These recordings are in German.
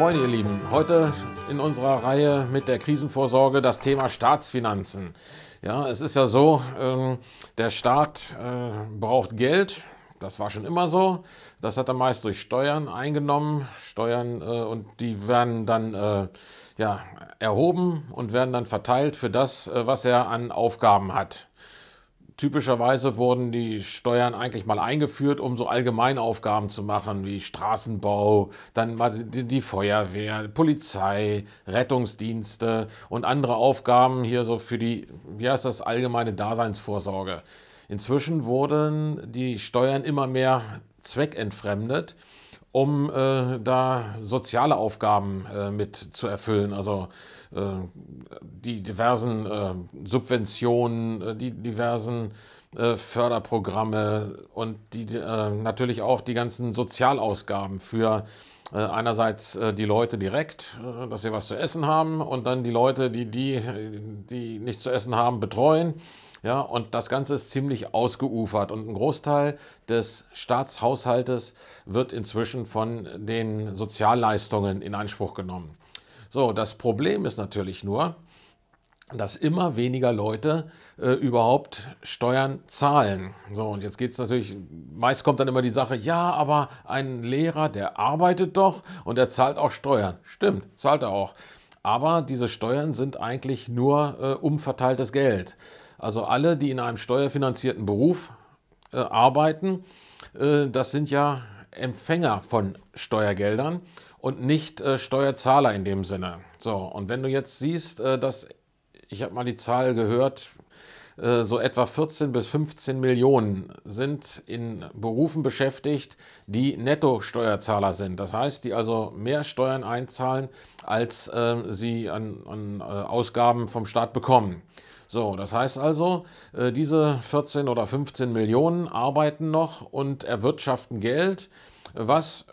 Moin ihr Lieben, heute in unserer Reihe mit der Krisenvorsorge das Thema Staatsfinanzen. Ja, es ist ja so, ähm, der Staat äh, braucht Geld, das war schon immer so. Das hat er meist durch Steuern eingenommen. Steuern äh, und die werden dann äh, ja, erhoben und werden dann verteilt für das, äh, was er an Aufgaben hat. Typischerweise wurden die Steuern eigentlich mal eingeführt, um so Allgemeinaufgaben zu machen, wie Straßenbau, dann mal die Feuerwehr, Polizei, Rettungsdienste und andere Aufgaben hier so für die, wie heißt das, allgemeine Daseinsvorsorge. Inzwischen wurden die Steuern immer mehr zweckentfremdet um äh, da soziale Aufgaben äh, mit zu erfüllen. Also äh, die diversen äh, Subventionen, äh, die diversen äh, Förderprogramme und die, natürlich auch die ganzen Sozialausgaben für einerseits die Leute direkt, dass sie was zu essen haben und dann die Leute, die die, die nicht zu essen haben, betreuen ja, und das Ganze ist ziemlich ausgeufert und ein Großteil des Staatshaushaltes wird inzwischen von den Sozialleistungen in Anspruch genommen. So, das Problem ist natürlich nur, dass immer weniger Leute äh, überhaupt Steuern zahlen. So, und jetzt geht es natürlich, meist kommt dann immer die Sache, ja, aber ein Lehrer, der arbeitet doch und er zahlt auch Steuern. Stimmt, zahlt er auch. Aber diese Steuern sind eigentlich nur äh, umverteiltes Geld. Also alle, die in einem steuerfinanzierten Beruf äh, arbeiten, äh, das sind ja Empfänger von Steuergeldern und nicht äh, Steuerzahler in dem Sinne. So, und wenn du jetzt siehst, äh, dass ich habe mal die Zahl gehört, äh, so etwa 14 bis 15 Millionen sind in Berufen beschäftigt, die Netto-Steuerzahler sind. Das heißt, die also mehr Steuern einzahlen, als ähm, sie an, an äh, Ausgaben vom Staat bekommen. So, das heißt also, äh, diese 14 oder 15 Millionen arbeiten noch und erwirtschaften Geld, was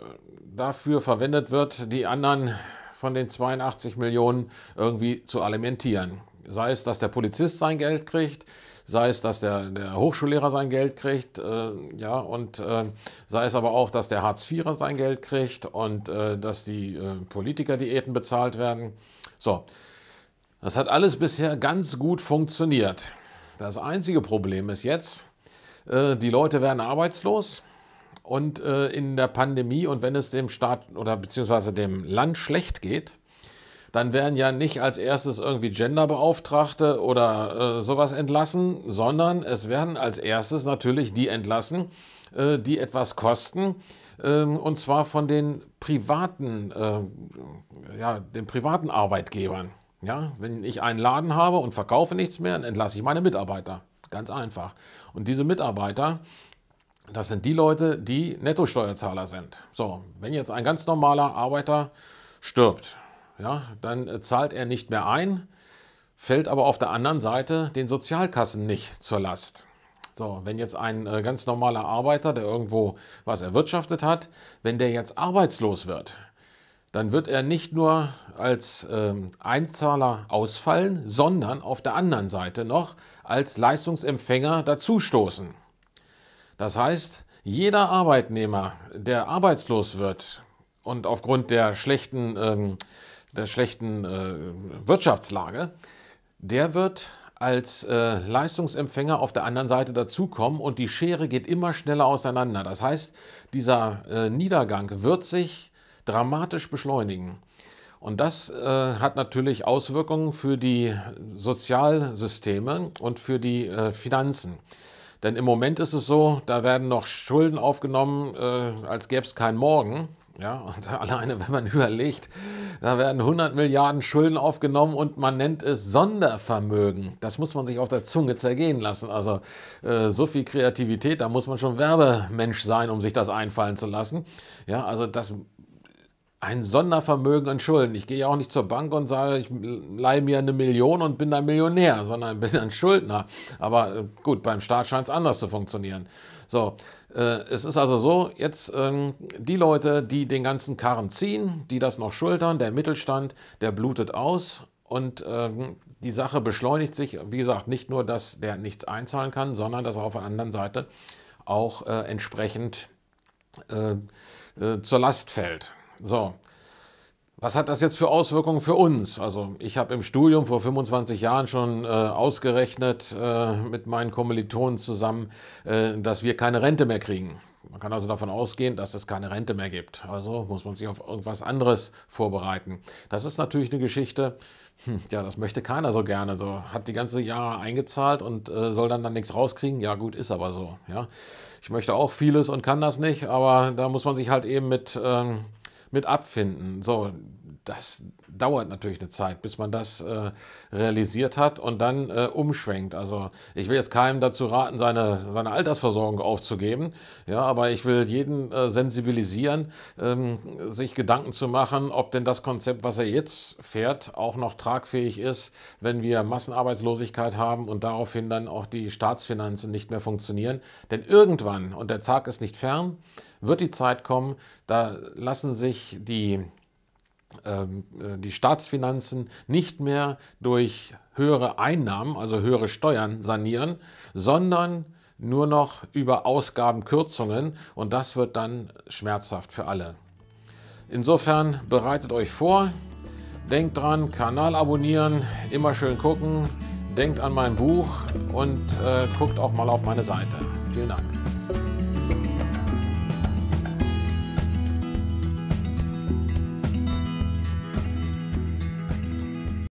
dafür verwendet wird, die anderen von den 82 Millionen irgendwie zu alimentieren. Sei es, dass der Polizist sein Geld kriegt, sei es, dass der, der Hochschullehrer sein Geld kriegt, äh, ja, und äh, sei es aber auch, dass der Hartz-IVer sein Geld kriegt und äh, dass die äh, Politiker-Diäten bezahlt werden. So, das hat alles bisher ganz gut funktioniert. Das einzige Problem ist jetzt, äh, die Leute werden arbeitslos und äh, in der Pandemie und wenn es dem Staat oder beziehungsweise dem Land schlecht geht, dann werden ja nicht als erstes irgendwie Genderbeauftragte oder äh, sowas entlassen, sondern es werden als erstes natürlich die entlassen, äh, die etwas kosten, ähm, und zwar von den privaten, äh, ja, den privaten Arbeitgebern. Ja, wenn ich einen Laden habe und verkaufe nichts mehr, dann entlasse ich meine Mitarbeiter. Ganz einfach. Und diese Mitarbeiter, das sind die Leute, die Nettosteuerzahler sind. So, wenn jetzt ein ganz normaler Arbeiter stirbt, ja, dann äh, zahlt er nicht mehr ein, fällt aber auf der anderen Seite den Sozialkassen nicht zur Last. So, wenn jetzt ein äh, ganz normaler Arbeiter, der irgendwo was erwirtschaftet hat, wenn der jetzt arbeitslos wird, dann wird er nicht nur als ähm, Einzahler ausfallen, sondern auf der anderen Seite noch als Leistungsempfänger dazustoßen. Das heißt, jeder Arbeitnehmer, der arbeitslos wird und aufgrund der schlechten ähm, der schlechten äh, Wirtschaftslage, der wird als äh, Leistungsempfänger auf der anderen Seite dazukommen und die Schere geht immer schneller auseinander. Das heißt, dieser äh, Niedergang wird sich dramatisch beschleunigen. Und das äh, hat natürlich Auswirkungen für die Sozialsysteme und für die äh, Finanzen. Denn im Moment ist es so, da werden noch Schulden aufgenommen, äh, als gäbe es keinen Morgen. Ja, und alleine, wenn man überlegt, da werden 100 Milliarden Schulden aufgenommen und man nennt es Sondervermögen. Das muss man sich auf der Zunge zergehen lassen. Also äh, so viel Kreativität, da muss man schon Werbemensch sein, um sich das einfallen zu lassen. Ja, also das ein Sondervermögen an Schulden. Ich gehe ja auch nicht zur Bank und sage, ich leihe mir eine Million und bin dann Millionär, sondern bin dann Schuldner. Aber äh, gut, beim Staat scheint es anders zu funktionieren. So, äh, es ist also so, jetzt ähm, die Leute, die den ganzen Karren ziehen, die das noch schultern, der Mittelstand, der blutet aus und ähm, die Sache beschleunigt sich. Wie gesagt, nicht nur, dass der nichts einzahlen kann, sondern dass er auf der anderen Seite auch äh, entsprechend äh, äh, zur Last fällt. So, was hat das jetzt für Auswirkungen für uns? Also ich habe im Studium vor 25 Jahren schon äh, ausgerechnet äh, mit meinen Kommilitonen zusammen, äh, dass wir keine Rente mehr kriegen. Man kann also davon ausgehen, dass es keine Rente mehr gibt. Also muss man sich auf irgendwas anderes vorbereiten. Das ist natürlich eine Geschichte, hm, ja, das möchte keiner so gerne. So hat die ganze Jahre eingezahlt und äh, soll dann dann nichts rauskriegen. Ja, gut, ist aber so. Ja, ich möchte auch vieles und kann das nicht, aber da muss man sich halt eben mit ähm, mit abfinden. So, das dauert natürlich eine Zeit, bis man das äh, realisiert hat und dann äh, umschwenkt. Also ich will jetzt keinem dazu raten, seine, seine Altersversorgung aufzugeben, ja, aber ich will jeden äh, sensibilisieren, ähm, sich Gedanken zu machen, ob denn das Konzept, was er jetzt fährt, auch noch tragfähig ist, wenn wir Massenarbeitslosigkeit haben und daraufhin dann auch die Staatsfinanzen nicht mehr funktionieren. Denn irgendwann, und der Tag ist nicht fern, wird die Zeit kommen, da lassen sich die ähm, äh, die Staatsfinanzen nicht mehr durch höhere Einnahmen, also höhere Steuern sanieren, sondern nur noch über Ausgabenkürzungen und das wird dann schmerzhaft für alle. Insofern bereitet euch vor, denkt dran, Kanal abonnieren, immer schön gucken, denkt an mein Buch und äh, guckt auch mal auf meine Seite. Vielen Dank.